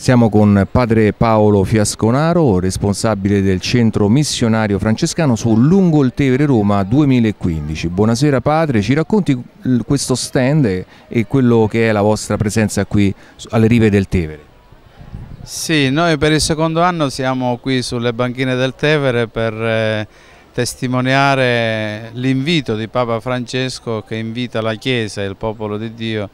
Siamo con padre Paolo Fiasconaro, responsabile del centro missionario francescano su Lungo il Tevere Roma 2015. Buonasera padre, ci racconti questo stand e quello che è la vostra presenza qui alle rive del Tevere? Sì, noi per il secondo anno siamo qui sulle banchine del Tevere per eh, testimoniare l'invito di Papa Francesco che invita la Chiesa e il popolo di Dio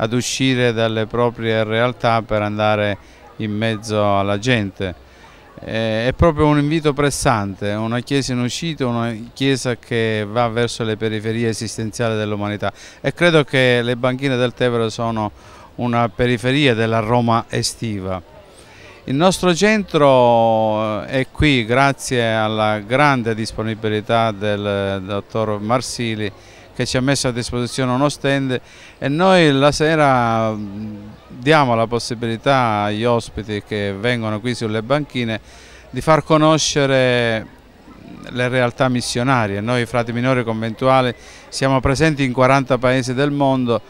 ad uscire dalle proprie realtà per andare in mezzo alla gente. Eh, è proprio un invito pressante, una chiesa in uscita, una chiesa che va verso le periferie esistenziali dell'umanità e credo che le banchine del Tevere sono una periferia della Roma estiva. Il nostro centro eh, è qui grazie alla grande disponibilità del dottor Marsili che ci ha messo a disposizione uno stand e noi la sera mm, diamo la possibilità agli ospiti che vengono qui sulle banchine di far conoscere mm, le realtà missionarie. Noi frati minori conventuali siamo presenti in 40 paesi del mondo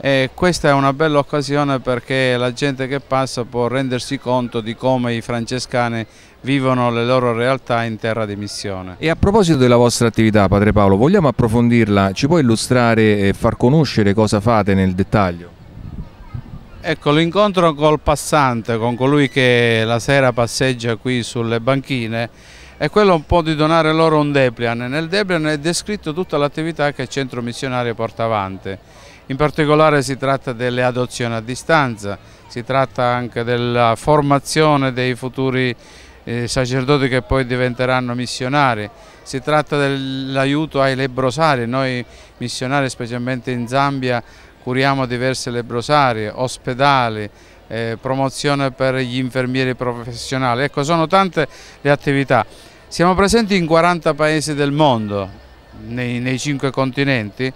e questa è una bella occasione perché la gente che passa può rendersi conto di come i francescani vivono le loro realtà in terra di missione. E a proposito della vostra attività, Padre Paolo, vogliamo approfondirla? Ci può illustrare e far conoscere cosa fate nel dettaglio? Ecco, l'incontro col passante, con colui che la sera passeggia qui sulle banchine, è quello un po' di donare loro un Deplian. Nel Deplian è descritto tutta l'attività che il centro missionario porta avanti. In particolare si tratta delle adozioni a distanza, si tratta anche della formazione dei futuri eh, sacerdoti che poi diventeranno missionari. Si tratta dell'aiuto ai lebrosari, noi missionari specialmente in Zambia curiamo diverse lebrosari, ospedali, eh, promozione per gli infermieri professionali, ecco sono tante le attività. Siamo presenti in 40 paesi del mondo, nei, nei 5 continenti,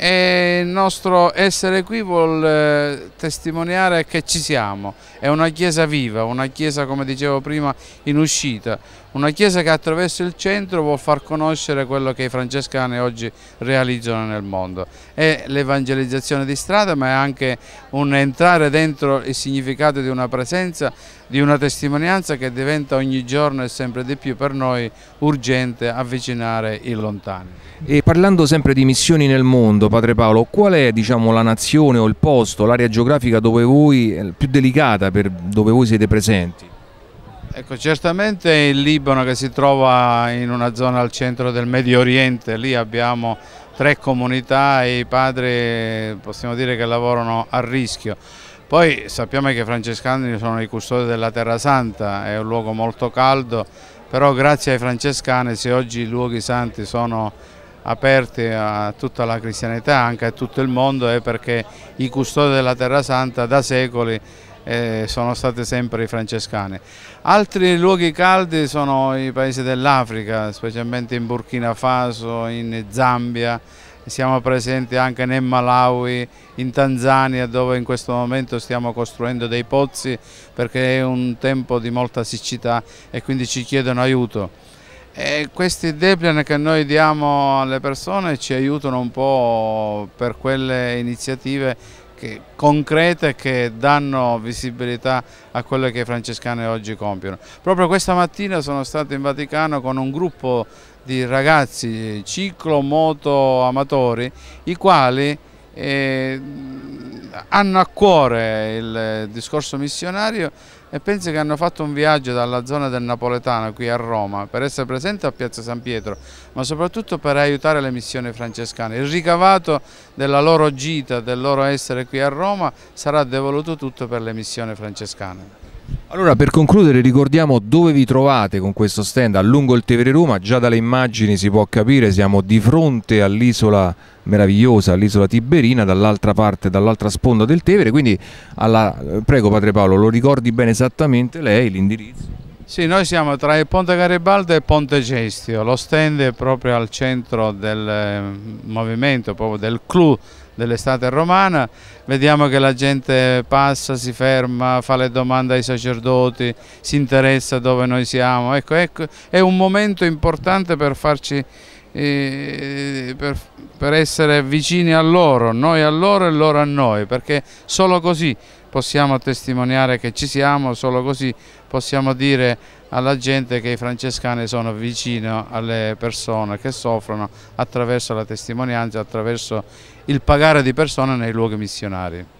e il nostro essere qui vuol eh, testimoniare che ci siamo, è una chiesa viva, una chiesa come dicevo prima in uscita, una chiesa che attraverso il centro vuol far conoscere quello che i francescani oggi realizzano nel mondo, è l'evangelizzazione di strada ma è anche un entrare dentro il significato di una presenza, di una testimonianza che diventa ogni giorno e sempre di più per noi urgente avvicinare i lontani. E parlando sempre di missioni nel mondo, Padre Paolo, qual è diciamo, la nazione o il posto, l'area geografica dove voi, eh, più delicata per dove voi siete presenti? Ecco, certamente il Libano che si trova in una zona al centro del Medio Oriente, lì abbiamo tre comunità e i padri possiamo dire che lavorano a rischio. Poi sappiamo che i francescani sono i custodi della Terra Santa, è un luogo molto caldo, però grazie ai francescani se oggi i luoghi santi sono aperti a tutta la cristianità, anche a tutto il mondo, è perché i custodi della Terra Santa da secoli eh, sono stati sempre i francescani. Altri luoghi caldi sono i paesi dell'Africa, specialmente in Burkina Faso, in Zambia, siamo presenti anche nel Malawi, in Tanzania dove in questo momento stiamo costruendo dei pozzi perché è un tempo di molta siccità e quindi ci chiedono aiuto. E questi depliant che noi diamo alle persone ci aiutano un po' per quelle iniziative che, concrete che danno visibilità a quelle che i francescani oggi compiono. Proprio questa mattina sono stato in Vaticano con un gruppo di ragazzi ciclo-moto amatori i quali hanno a cuore il discorso missionario e penso che hanno fatto un viaggio dalla zona del Napoletano qui a Roma per essere presente a Piazza San Pietro ma soprattutto per aiutare le missioni francescane. Il ricavato della loro gita, del loro essere qui a Roma sarà devoluto tutto per le missioni francescane. Allora per concludere ricordiamo dove vi trovate con questo stand a lungo il Tevere Roma, già dalle immagini si può capire siamo di fronte all'isola meravigliosa, all'isola Tiberina, dall'altra parte, dall'altra sponda del Tevere, quindi alla... Eh, prego Padre Paolo lo ricordi bene esattamente lei l'indirizzo? Sì, noi siamo tra il Ponte Garibaldo e il Ponte Gestio, lo stand è proprio al centro del eh, movimento, proprio del clou dell'estate romana, vediamo che la gente passa, si ferma, fa le domande ai sacerdoti, si interessa dove noi siamo, ecco, ecco è un momento importante per farci eh, per, per essere vicini a loro, noi a loro e loro a noi, perché solo così possiamo testimoniare che ci siamo, solo così possiamo dire alla gente che i francescani sono vicino alle persone che soffrono attraverso la testimonianza, attraverso il pagare di persona nei luoghi missionari.